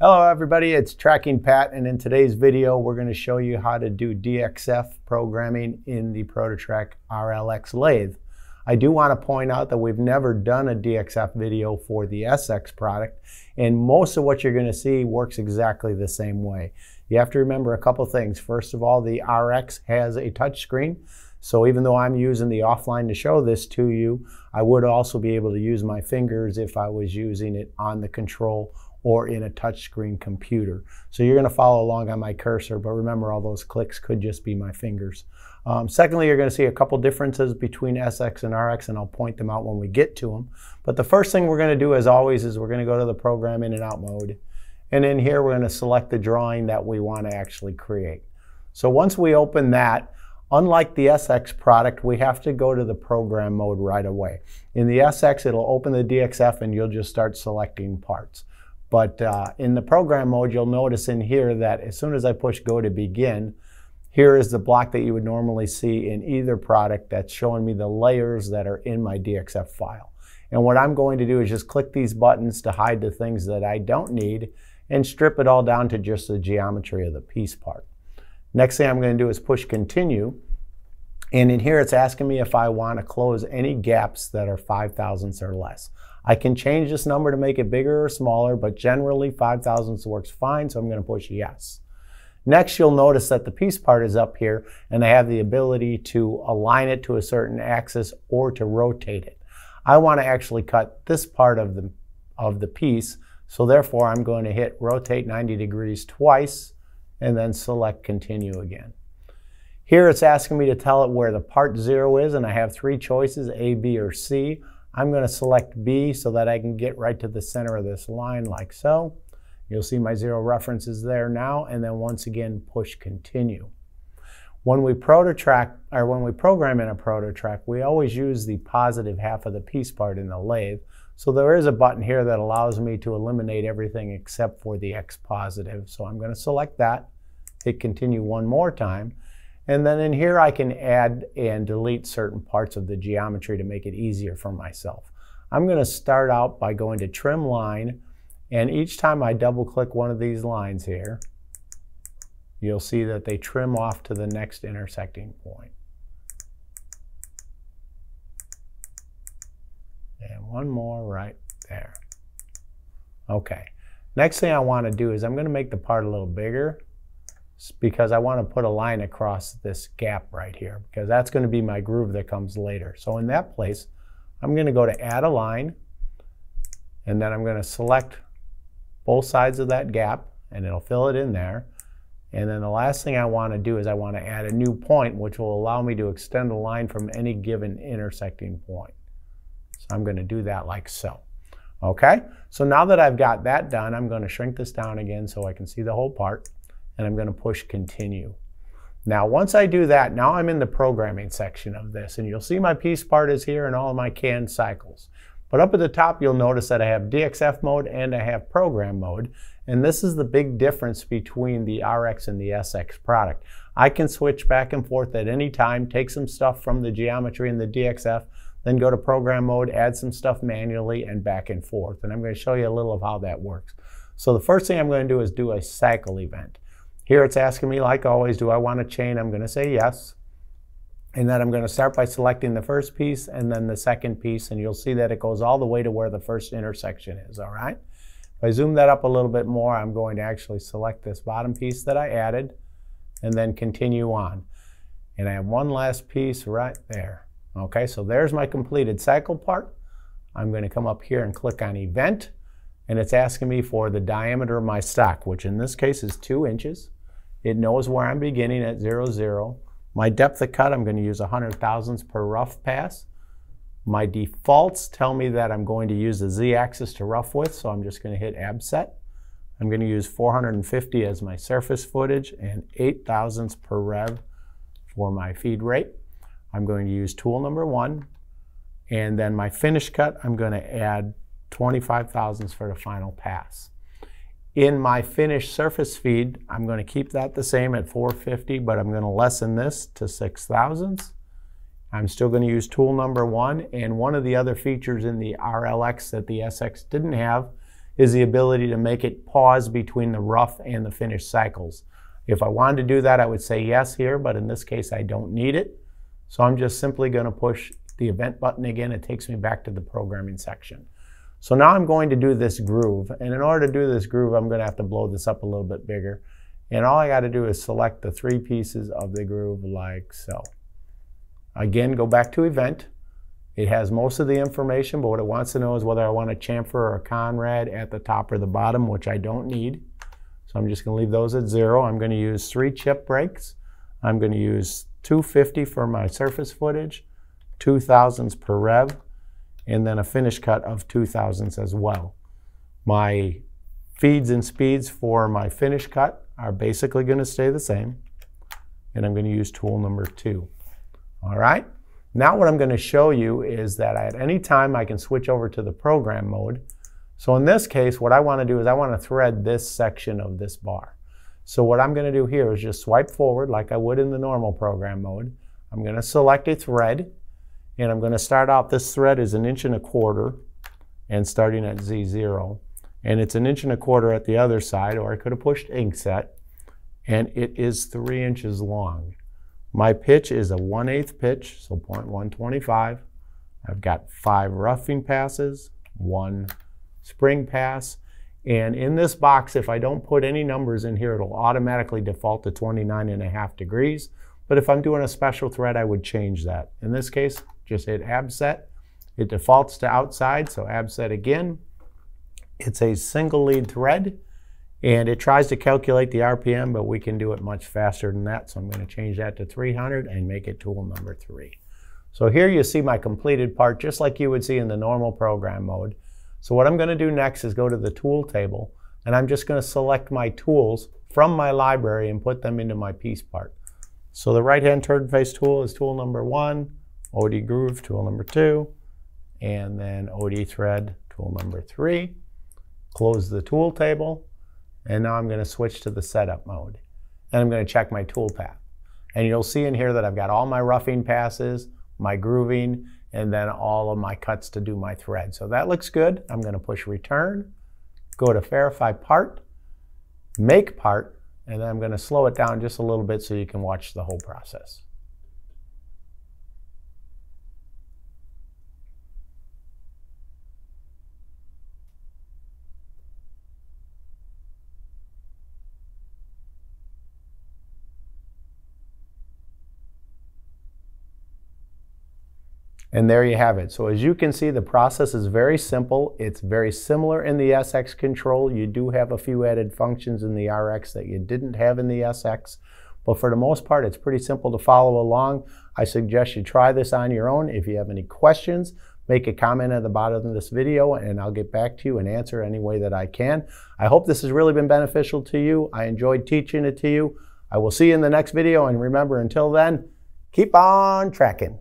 Hello everybody, it's Tracking Pat and in today's video we're going to show you how to do DXF programming in the Prototrack RLX lathe. I do want to point out that we've never done a DXF video for the SX product and most of what you're going to see works exactly the same way. You have to remember a couple things. First of all, the RX has a touchscreen so even though I'm using the offline to show this to you, I would also be able to use my fingers if I was using it on the control or in a touchscreen computer. So you're going to follow along on my cursor, but remember all those clicks could just be my fingers. Um, secondly, you're going to see a couple differences between SX and RX, and I'll point them out when we get to them. But the first thing we're going to do, as always, is we're going to go to the program in and out mode. And in here, we're going to select the drawing that we want to actually create. So once we open that, unlike the SX product, we have to go to the program mode right away. In the SX, it'll open the DXF and you'll just start selecting parts. But uh, in the program mode, you'll notice in here that as soon as I push go to begin, here is the block that you would normally see in either product that's showing me the layers that are in my DXF file. And what I'm going to do is just click these buttons to hide the things that I don't need and strip it all down to just the geometry of the piece part. Next thing I'm going to do is push continue. And in here, it's asking me if I want to close any gaps that are five thousandths or less. I can change this number to make it bigger or smaller, but generally five thousandths works fine, so I'm going to push yes. Next, you'll notice that the piece part is up here, and I have the ability to align it to a certain axis or to rotate it. I want to actually cut this part of the, of the piece, so therefore I'm going to hit rotate 90 degrees twice, and then select continue again. Here it's asking me to tell it where the part zero is and I have three choices, A, B, or C. I'm gonna select B so that I can get right to the center of this line like so. You'll see my zero reference is there now and then once again push continue. When we prototrack, or when we program in a prototrack, we always use the positive half of the piece part in the lathe. So there is a button here that allows me to eliminate everything except for the X positive. So I'm gonna select that, hit continue one more time, and then in here, I can add and delete certain parts of the geometry to make it easier for myself. I'm going to start out by going to trim line. And each time I double click one of these lines here, you'll see that they trim off to the next intersecting point. And one more right there. Okay. Next thing I want to do is I'm going to make the part a little bigger because I want to put a line across this gap right here because that's going to be my groove that comes later. So in that place, I'm going to go to add a line and then I'm going to select both sides of that gap and it'll fill it in there. And then the last thing I want to do is I want to add a new point which will allow me to extend a line from any given intersecting point. So I'm going to do that like so. Okay, so now that I've got that done, I'm going to shrink this down again so I can see the whole part and I'm going to push continue. Now, once I do that, now I'm in the programming section of this, and you'll see my piece part is here and all of my canned cycles. But up at the top, you'll notice that I have DXF mode and I have program mode, and this is the big difference between the RX and the SX product. I can switch back and forth at any time, take some stuff from the geometry and the DXF, then go to program mode, add some stuff manually, and back and forth. And I'm going to show you a little of how that works. So the first thing I'm going to do is do a cycle event. Here it's asking me, like always, do I want a chain? I'm going to say yes. And then I'm going to start by selecting the first piece and then the second piece, and you'll see that it goes all the way to where the first intersection is, all right? If I zoom that up a little bit more, I'm going to actually select this bottom piece that I added and then continue on. And I have one last piece right there. Okay, so there's my completed cycle part. I'm going to come up here and click on Event and it's asking me for the diameter of my stock, which in this case is two inches. It knows where I'm beginning at zero, zero. My depth of cut, I'm gonna use 100 thousandths per rough pass. My defaults tell me that I'm going to use the z-axis to rough with, so I'm just gonna hit abset. I'm gonna use 450 as my surface footage and 8 thousandths per rev for my feed rate. I'm going to use tool number one, and then my finish cut, I'm gonna add 25 thousandths for the final pass. In my finished surface feed, I'm going to keep that the same at 450, but I'm going to lessen this to 6 thousandths. I'm still going to use tool number one, and one of the other features in the RLX that the SX didn't have is the ability to make it pause between the rough and the finished cycles. If I wanted to do that, I would say yes here, but in this case, I don't need it. So I'm just simply going to push the event button again. It takes me back to the programming section. So now I'm going to do this groove. And in order to do this groove, I'm gonna to have to blow this up a little bit bigger. And all I gotta do is select the three pieces of the groove like so. Again, go back to event. It has most of the information, but what it wants to know is whether I want a chamfer or a Conrad at the top or the bottom, which I don't need. So I'm just gonna leave those at zero. I'm gonna use three chip breaks. I'm gonna use 250 for my surface footage, 2 thousandths per rev, and then a finish cut of two thousandths as well. My feeds and speeds for my finish cut are basically going to stay the same, and I'm going to use tool number two. All right, now what I'm going to show you is that at any time I can switch over to the program mode. So in this case, what I want to do is I want to thread this section of this bar. So what I'm going to do here is just swipe forward like I would in the normal program mode. I'm going to select a thread and I'm going to start out, this thread is an inch and a quarter and starting at Z0. And it's an inch and a quarter at the other side, or I could have pushed inkset. And it is three inches long. My pitch is a 1 8 pitch, so 0.125. I've got five roughing passes, one spring pass. And in this box, if I don't put any numbers in here, it'll automatically default to 29 and a half degrees. But if I'm doing a special thread, I would change that. In this case, just hit abset. It defaults to outside, so abset again. It's a single lead thread and it tries to calculate the RPM, but we can do it much faster than that. So I'm going to change that to 300 and make it tool number three. So here you see my completed part, just like you would see in the normal program mode. So what I'm going to do next is go to the tool table, and I'm just going to select my tools from my library and put them into my piece part. So the right-hand turn face tool is tool number one. OD groove tool number two, and then OD thread tool number three. Close the tool table, and now I'm gonna switch to the setup mode. And I'm gonna check my tool path. And you'll see in here that I've got all my roughing passes, my grooving, and then all of my cuts to do my thread. So that looks good. I'm gonna push return, go to verify part, make part, and then I'm gonna slow it down just a little bit so you can watch the whole process. And there you have it. So as you can see, the process is very simple. It's very similar in the SX control. You do have a few added functions in the RX that you didn't have in the SX. But for the most part, it's pretty simple to follow along. I suggest you try this on your own. If you have any questions, make a comment at the bottom of this video and I'll get back to you and answer any way that I can. I hope this has really been beneficial to you. I enjoyed teaching it to you. I will see you in the next video. And remember, until then, keep on tracking.